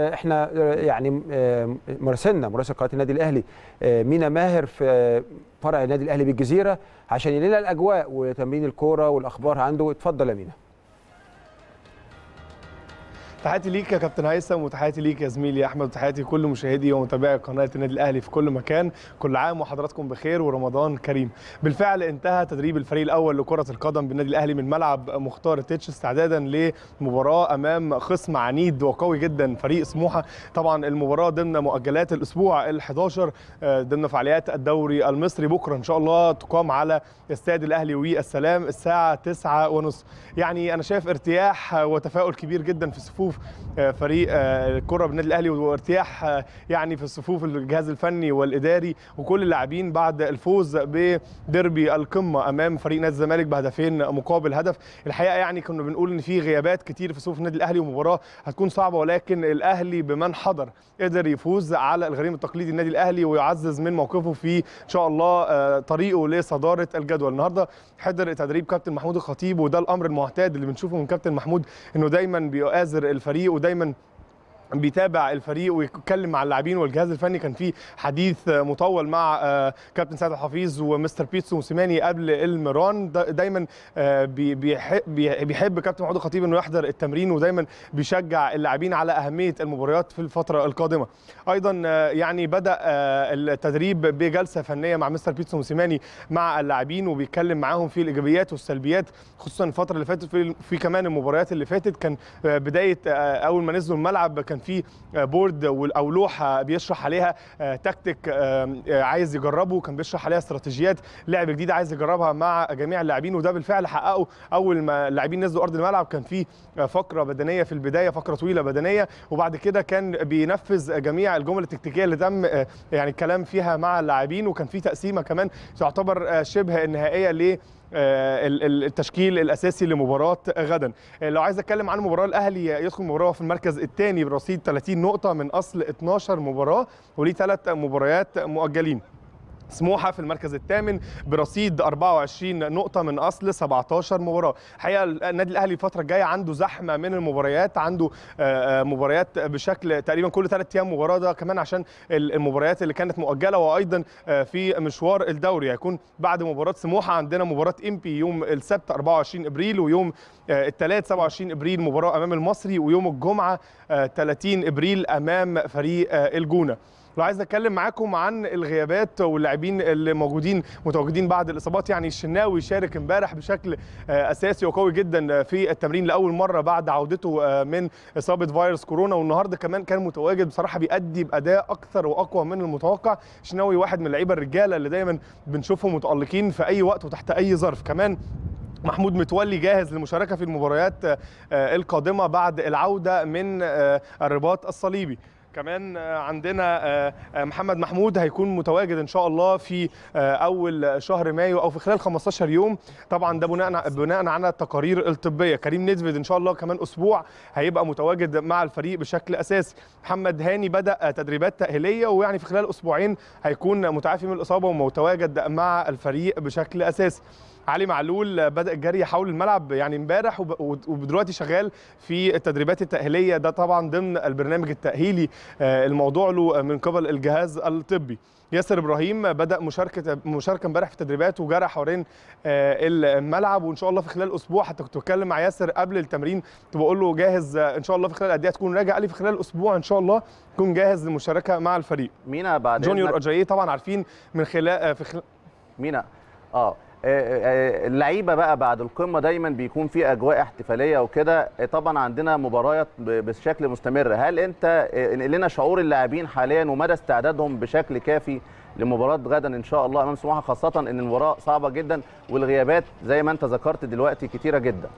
احنا يعني آه، مراسلنا مراسل قناه النادي الاهلي آه، مينا ماهر في آه، فرع النادي الاهلي بالجزيره عشان ينقل الاجواء وتمرين الكوره والاخبار عنده اتفضل يا مينا تحياتي ليك يا كابتن هيثم وتحياتي ليك يا زميلي احمد وتحياتي لكل مشاهدي ومتابعي قناه النادي الاهلي في كل مكان كل عام وحضراتكم بخير ورمضان كريم بالفعل انتهى تدريب الفريق الاول لكره القدم بالنادي الاهلي من ملعب مختار تيتش استعدادا لمباراه امام خصم عنيد وقوي جدا فريق سموحه طبعا المباراه ضمن مؤجلات الاسبوع ال11 آه، ضمن فعاليات الدوري المصري بكره ان شاء الله تقام على استاد الاهلي والسلام الساعه 9:30 يعني انا شايف ارتياح وتفاؤل كبير جدا في صفوف صفوف آه، فريق آه، الكره بالنادي الاهلي وارتياح آه، يعني في الصفوف الجهاز الفني والاداري وكل اللاعبين بعد الفوز بديربي القمه امام فريق نادي الزمالك بهدفين مقابل هدف الحقيقه يعني كنا بنقول ان في غيابات كتير في صفوف النادي الاهلي ومباراه هتكون صعبه ولكن الاهلي بمن حضر قدر يفوز على الغريم التقليدي النادي الاهلي ويعزز من موقفه في ان شاء الله طريقه لصداره الجدول النهارده حضر تدريب كابتن محمود الخطيب وده الامر المعتاد اللي بنشوفه من كابتن محمود انه دايما بيؤازر الفريق ودايما بيتابع الفريق ويتكلم مع اللاعبين والجهاز الفني كان في حديث مطول مع آه، كابتن سعد الحفيظ ومستر بيتسو موسيماني قبل المران دايما آه، بيحب كابتن محمود الخطيب انه يحضر التمرين ودايما بيشجع اللاعبين على اهميه المباريات في الفتره القادمه ايضا آه، يعني بدا التدريب بجلسه فنيه مع مستر بيتسو موسيماني مع اللاعبين وبيتكلم معاهم في الايجابيات والسلبيات خصوصا الفتره اللي فاتت في كمان المباريات اللي فاتت كان بدايه اول ما نزلوا الملعب كان في بورد او لوحه بيشرح عليها آه، تكتيك آه، عايز يجربه كان بيشرح عليها استراتيجيات لعب جديده عايز يجربها مع جميع اللاعبين وده بالفعل حققه اول ما اللاعبين نزلوا ارض الملعب كان في آه، فقره بدنيه في البدايه فقره طويله بدنيه وبعد كده كان بينفذ جميع الجمل التكتيكيه اللي تم يعني الكلام فيها مع اللاعبين وكان في تقسيمه كمان تعتبر شبه النهائيه ل التشكيل الاساسي لمباراه غدا لو عايز اتكلم عن مباراه الاهلي يدخل مباراه في المركز الثاني رصيد 30 نقطة من أصل 12 مباراة وليه ثلاث مباريات مؤجلين سموحه في المركز الثامن برصيد 24 نقطه من اصل 17 مباراه حقيقه النادي الاهلي الفتره الجايه عنده زحمه من المباريات عنده آه، آه، مباريات بشكل تقريبا كل ثلاث ايام مباراه ده كمان عشان المباريات اللي كانت مؤجله وايضا آه، في مشوار الدوري هيكون بعد مباراه سموحه عندنا مباراه امبي يوم السبت 24 ابريل ويوم الثلاث 27 ابريل مباراه امام المصري ويوم الجمعه 30 ابريل امام فريق الجونه لو عايز اتكلم معاكم عن الغيابات واللاعبين اللي موجودين متواجدين بعد الاصابات يعني الشناوي شارك امبارح بشكل آه، اساسي وقوي جدا آه، في التمرين لاول مره بعد عودته آه، من اصابه فيروس كورونا والنهارده كمان كان متواجد بصراحه بيأدي باداء اكثر واقوى من المتوقع الشناوي واحد من اللعيبه الرجاله اللي دايما بنشوفهم متالقين في اي وقت وتحت اي ظرف كمان محمود متولي جاهز للمشاركه في المباريات القادمه بعد العوده من الرباط الصليبي كمان عندنا آه، آه، محمد محمود هيكون متواجد ان شاء الله في آه، اول شهر مايو او في خلال 15 يوم طبعا ده بناء بناء على التقارير الطبيه كريم نيدفيد ان شاء الله كمان اسبوع هيبقى متواجد مع الفريق بشكل اساسي محمد هاني بدا تدريبات تاهيليه ويعني في خلال اسبوعين هيكون متعافي من الاصابه ومتواجد مع الفريق بشكل اساسي علي معلول بدا الجري حول الملعب يعني امبارح ودلوقتي شغال في التدريبات التاهيليه ده طبعا ضمن البرنامج التاهيلي آه، الموضوع له من قبل الجهاز الطبي ياسر ابراهيم بدا مشاركه مشاركه امبارح في التدريبات وجرى حوالين آه، الملعب وان شاء الله في خلال اسبوع حتى كنت بتكلم مع ياسر قبل التمرين كنت بقول له جاهز آه، ان شاء الله في خلال قد ايه هتكون راجع قال لي في خلال اسبوع ان شاء الله تكون جاهز للمشاركه مع الفريق مينا بعد جونيور اجاييه طبعا عارفين من خلال في خلال مينا اه آه، آه، آه، اللعيبه بقى بعد القمه دايما بيكون في اجواء احتفاليه وكده طبعا عندنا مباريات بشكل مستمر هل انت لنا شعور اللاعبين حاليا ومدى استعدادهم بشكل كافي لمباراه غدا ان شاء الله امام سموحه خاصه ان المباراه صعبه جدا والغيابات زي ما انت ذكرت دلوقتي كتيره جدا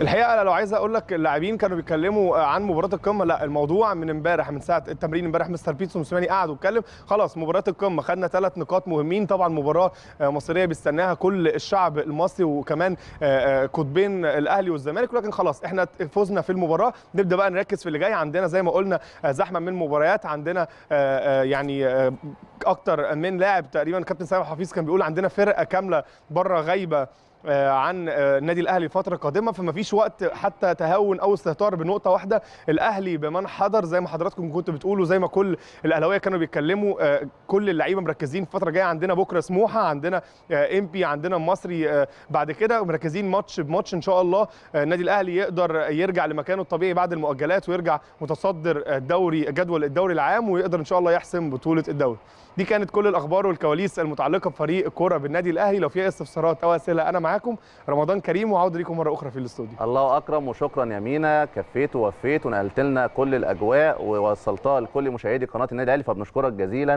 الحقيقه انا لو عايز اقول لك اللاعبين كانوا بيتكلموا عن مباراه القمه لا الموضوع من امبارح من ساعه التمرين امبارح مستر بيتسو موسيماني قعد واتكلم خلاص مباراه القمه خدنا ثلاث نقاط مهمين طبعا مباراه مصريه بيستناها كل الشعب المصري وكمان قطبين الاهلي والزمالك ولكن خلاص احنا فزنا في المباراه نبدا بقى نركز في اللي جاي عندنا زي ما قلنا زحمه من مباريات عندنا يعني اكتر من لاعب تقريبا كابتن سامح حفيظ كان بيقول عندنا فرقه كامله بره غايبه آه، عن آه، النادي الاهلي الفتره القادمه فما فيش وقت حتى تهون او استهتار بنقطه واحده الاهلي بمن حضر زي ما حضراتكم كنتوا بتقولوا زي ما كل الاهلاويه كانوا بيتكلموا آه، كل اللعيبه مركزين الفتره الجايه عندنا بكره سموحه عندنا بي عندنا مصري بعد كده مركزين ماتش بماتش ان شاء الله النادي الاهلي يقدر يرجع لمكانه الطبيعي بعد المؤجلات ويرجع متصدر الدوري جدول الدوري العام ويقدر ان شاء الله يحسم بطوله الدوري دي كانت كل الاخبار والكواليس المتعلقه بفريق الكوره بالنادي الاهلي لو في استفسارات او اسئله انا معاكم معاكم رمضان كريم وعود ليكم مره اخرى في الاستوديو الله اكرم وشكرا يا مينا كفيت ووفيت ونقلت لنا كل الاجواء ووصلتها لكل مشاهدي قناه النادي الاهلي فبنشكرك جزيلا